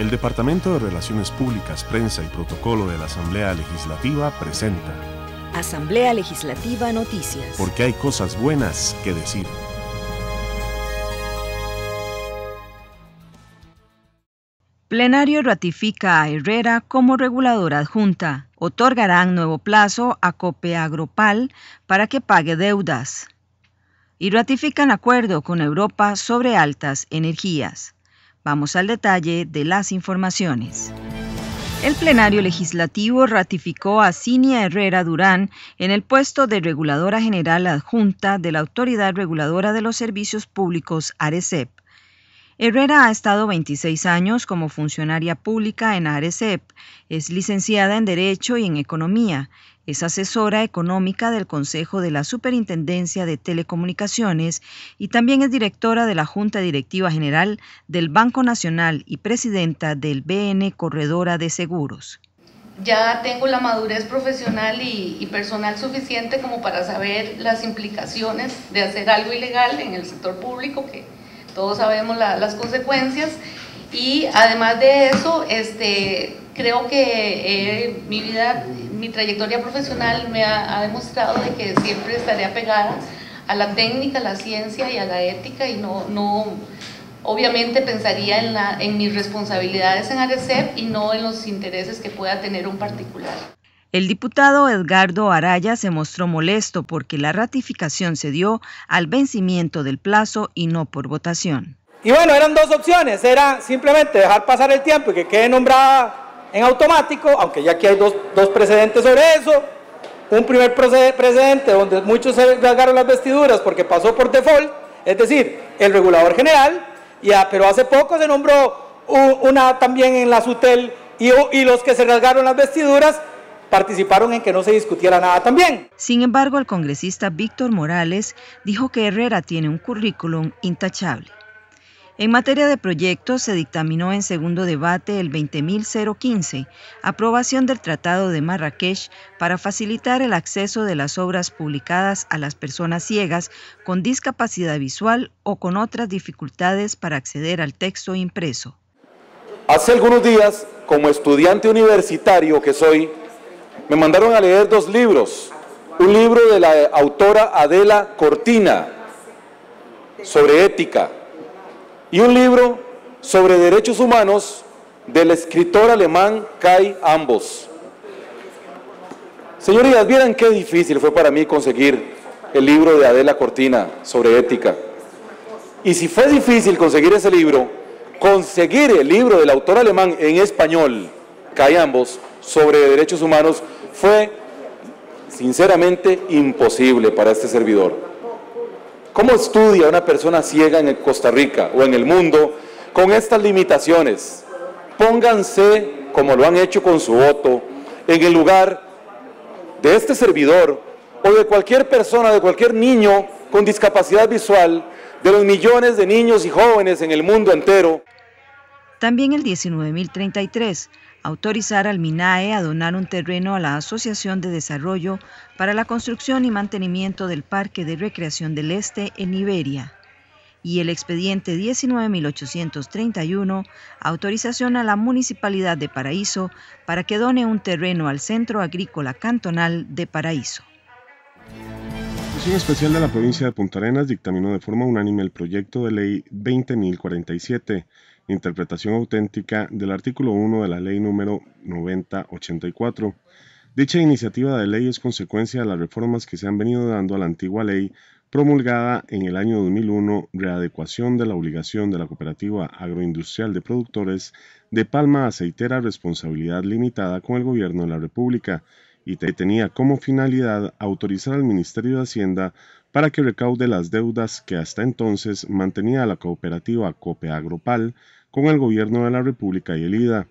El Departamento de Relaciones Públicas, Prensa y Protocolo de la Asamblea Legislativa presenta Asamblea Legislativa Noticias. Porque hay cosas buenas que decir. Plenario ratifica a Herrera como reguladora adjunta. Otorgarán nuevo plazo a Copeagropal para que pague deudas. Y ratifican acuerdo con Europa sobre altas energías. Vamos al detalle de las informaciones. El plenario legislativo ratificó a Cinia Herrera Durán en el puesto de reguladora general adjunta de la Autoridad Reguladora de los Servicios Públicos, ARECEP. Herrera ha estado 26 años como funcionaria pública en ARECEP. Es licenciada en Derecho y en Economía. Es asesora económica del Consejo de la Superintendencia de Telecomunicaciones y también es directora de la Junta Directiva General del Banco Nacional y presidenta del BN Corredora de Seguros. Ya tengo la madurez profesional y, y personal suficiente como para saber las implicaciones de hacer algo ilegal en el sector público que todos sabemos las consecuencias. Y además de eso, este, creo que eh, mi vida, mi trayectoria profesional me ha, demostrado de que siempre estaré apegada a la técnica, a la ciencia y a la ética y no, obviamente pensaría en, mis responsabilidades en ARECEP y no en los intereses que pueda tener un particular. El diputado Edgardo Araya se mostró molesto porque la ratificación se dio al vencimiento del plazo y no por votación. Y bueno, eran dos opciones, era simplemente dejar pasar el tiempo y que quede nombrada en automático, aunque ya aquí hay dos, precedentes sobre eso, un primer precedente donde muchos se rasgaron las vestiduras porque pasó por default, es decir, el regulador general, ya, pero hace poco se nombró una también en la SUTEL y los que se rasgaron las vestiduras participaron en que no se discutiera nada también. Sin embargo, el congresista Víctor Morales dijo que Herrera tiene un currículum intachable. En materia de proyectos, se dictaminó en segundo debate el 20.015, aprobación del Tratado de Marrakech para facilitar el acceso de las obras publicadas a las personas ciegas con discapacidad visual o con otras dificultades para acceder al texto impreso. Hace algunos días, como estudiante universitario que soy, me mandaron a leer dos libros. Un libro de la autora Adela Cortina sobre ética y un libro sobre derechos humanos del escritor alemán Kai Ambos. Señorías, vieran qué difícil fue para mí conseguir el libro de Adela Cortina sobre ética. Y si fue difícil conseguir ese libro, conseguir el libro del autor alemán en español, Kai Ambos, sobre derechos humanos, fue sinceramente imposible para este servidor. ¿Cómo estudia una persona ciega en Costa Rica o en el mundo con estas limitaciones? Pónganse, como lo han hecho con su voto, en el lugar de este servidor o de cualquier persona, de cualquier niño con discapacidad visual, de los millones de niños y jóvenes en el mundo entero. También el 19033 autorizar al MINAE a donar un terreno a la Asociación de Desarrollo para la construcción y mantenimiento del Parque de Recreación del Este en Iberia, y el expediente 19.831, autorización a la Municipalidad de Paraíso para que done un terreno al Centro Agrícola Cantonal de Paraíso. La Comisión Especial de la Provincia de Punta Arenas dictaminó de forma unánime el proyecto de ley 20.047 interpretación auténtica del artículo 1 de la ley número 9084. Dicha iniciativa de ley es consecuencia de las reformas que se han venido dando a la antigua ley promulgada en el año 2001, readecuación de la obligación de la cooperativa agroindustrial de productores de palma aceitera responsabilidad limitada con el gobierno de la República y tenía como finalidad autorizar al Ministerio de Hacienda para que recaude las deudas que hasta entonces mantenía la cooperativa Copeagropal con el Gobierno de la República y el IDA.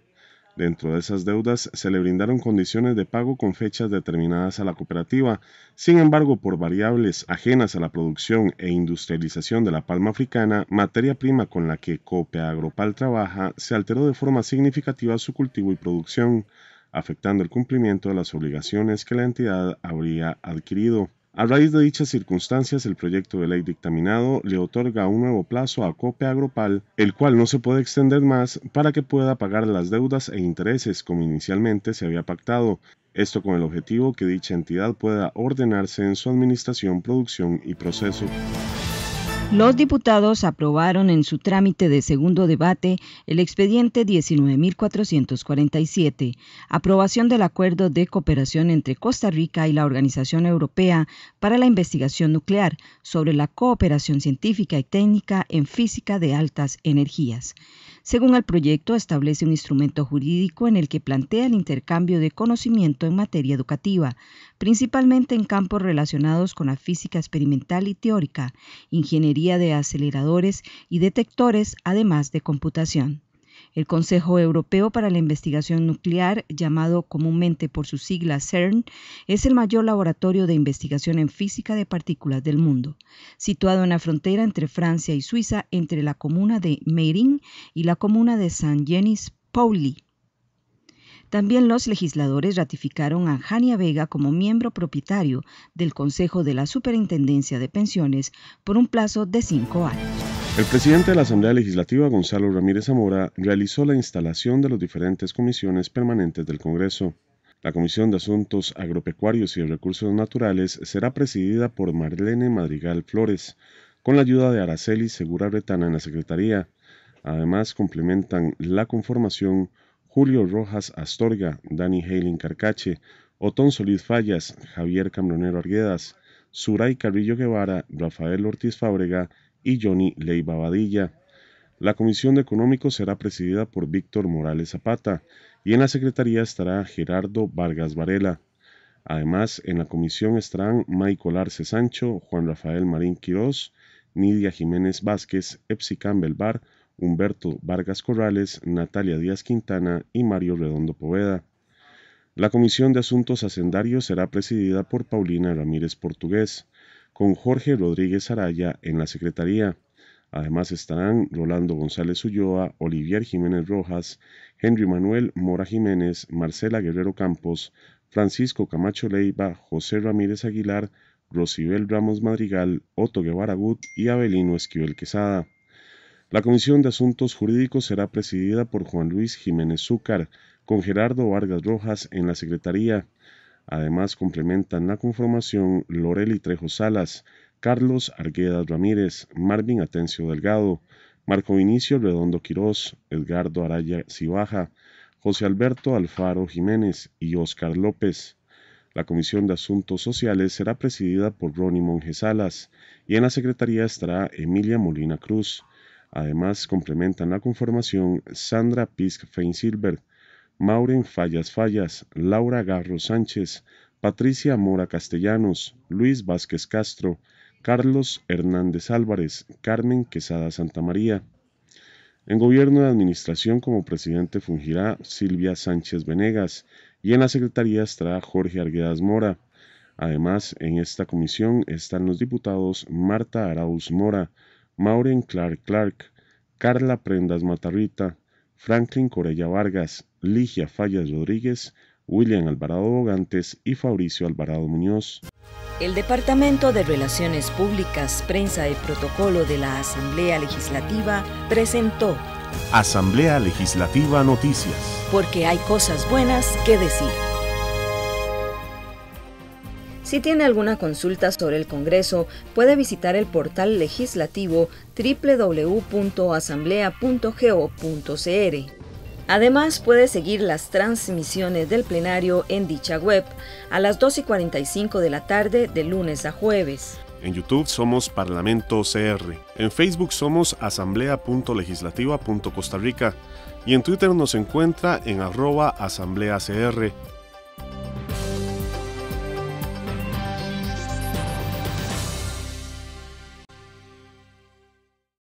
Dentro de esas deudas se le brindaron condiciones de pago con fechas determinadas a la cooperativa, sin embargo por variables ajenas a la producción e industrialización de la palma africana, materia prima con la que Agropal trabaja, se alteró de forma significativa su cultivo y producción, afectando el cumplimiento de las obligaciones que la entidad habría adquirido. A raíz de dichas circunstancias, el proyecto de ley dictaminado le otorga un nuevo plazo a COPE Agropal, el cual no se puede extender más para que pueda pagar las deudas e intereses como inicialmente se había pactado, esto con el objetivo que dicha entidad pueda ordenarse en su administración, producción y proceso. Los diputados aprobaron en su trámite de segundo debate el expediente 19.447, aprobación del acuerdo de cooperación entre Costa Rica y la Organización Europea para la Investigación Nuclear sobre la cooperación científica y técnica en física de altas energías. Según el proyecto, establece un instrumento jurídico en el que plantea el intercambio de conocimiento en materia educativa, principalmente en campos relacionados con la física experimental y teórica, ingeniería de aceleradores y detectores, además de computación. El Consejo Europeo para la Investigación Nuclear, llamado comúnmente por su sigla CERN, es el mayor laboratorio de investigación en física de partículas del mundo, situado en la frontera entre Francia y Suiza, entre la comuna de Meyrin y la comuna de Saint-Genis-Pauli. También los legisladores ratificaron a Jania Vega como miembro propietario del Consejo de la Superintendencia de Pensiones por un plazo de cinco años. El presidente de la Asamblea Legislativa, Gonzalo Ramírez Zamora, realizó la instalación de las diferentes comisiones permanentes del Congreso. La Comisión de Asuntos Agropecuarios y de Recursos Naturales será presidida por Marlene Madrigal Flores, con la ayuda de Araceli Segura Bretana en la Secretaría. Además, complementan la conformación Julio Rojas Astorga, Dani Hailing Carcache, Otón Solís Fallas, Javier Cambronero Arguedas, Suray Carrillo Guevara, Rafael Ortiz Fábrega y Johnny Leiva Badilla. La Comisión de Económicos será presidida por Víctor Morales Zapata y en la Secretaría estará Gerardo Vargas Varela. Además, en la comisión estarán Michael Arce Sancho, Juan Rafael Marín Quirós, Nidia Jiménez Vázquez, Epsi Campbell Humberto Vargas Corrales, Natalia Díaz Quintana y Mario Redondo Poveda. La Comisión de Asuntos Hacendarios será presidida por Paulina Ramírez Portugués con Jorge Rodríguez Araya en la Secretaría. Además estarán Rolando González Ulloa, Olivier Jiménez Rojas, Henry Manuel Mora Jiménez, Marcela Guerrero Campos, Francisco Camacho Leiva, José Ramírez Aguilar, Rocibel Ramos Madrigal, Otto Guevara Gut y Abelino Esquivel Quesada. La Comisión de Asuntos Jurídicos será presidida por Juan Luis Jiménez Zúcar, con Gerardo Vargas Rojas en la Secretaría, Además complementan la conformación Loreli Trejo Salas, Carlos Arguedas Ramírez, Marvin Atencio Delgado, Marco Vinicio Redondo Quirós, Edgardo Araya Cibaja, José Alberto Alfaro Jiménez y Óscar López. La Comisión de Asuntos Sociales será presidida por Ronnie Monge Salas y en la Secretaría estará Emilia Molina Cruz. Además, complementan la conformación Sandra Pisk Feinsilver, Mauren Fallas Fallas, Laura Garro Sánchez, Patricia Mora Castellanos, Luis Vázquez Castro, Carlos Hernández Álvarez, Carmen Quesada Santamaría. En gobierno de administración como presidente fungirá Silvia Sánchez Venegas y en la secretaría estará Jorge Arguedas Mora. Además, en esta comisión están los diputados Marta Arauz Mora, Mauren Clark Clark, Carla Prendas Matarrita, Franklin Corella Vargas, Ligia Fallas Rodríguez, William Alvarado Bogantes y Fabricio Alvarado Muñoz. El Departamento de Relaciones Públicas, Prensa y Protocolo de la Asamblea Legislativa presentó Asamblea Legislativa Noticias. Porque hay cosas buenas que decir. Si tiene alguna consulta sobre el Congreso, puede visitar el portal legislativo www.asamblea.go.cr. Además, puede seguir las transmisiones del plenario en dicha web a las 2 y 45 de la tarde de lunes a jueves. En YouTube somos Parlamento CR, en Facebook somos asamblea.legislativa.costa Rica y en Twitter nos encuentra en arroba asamblea CR.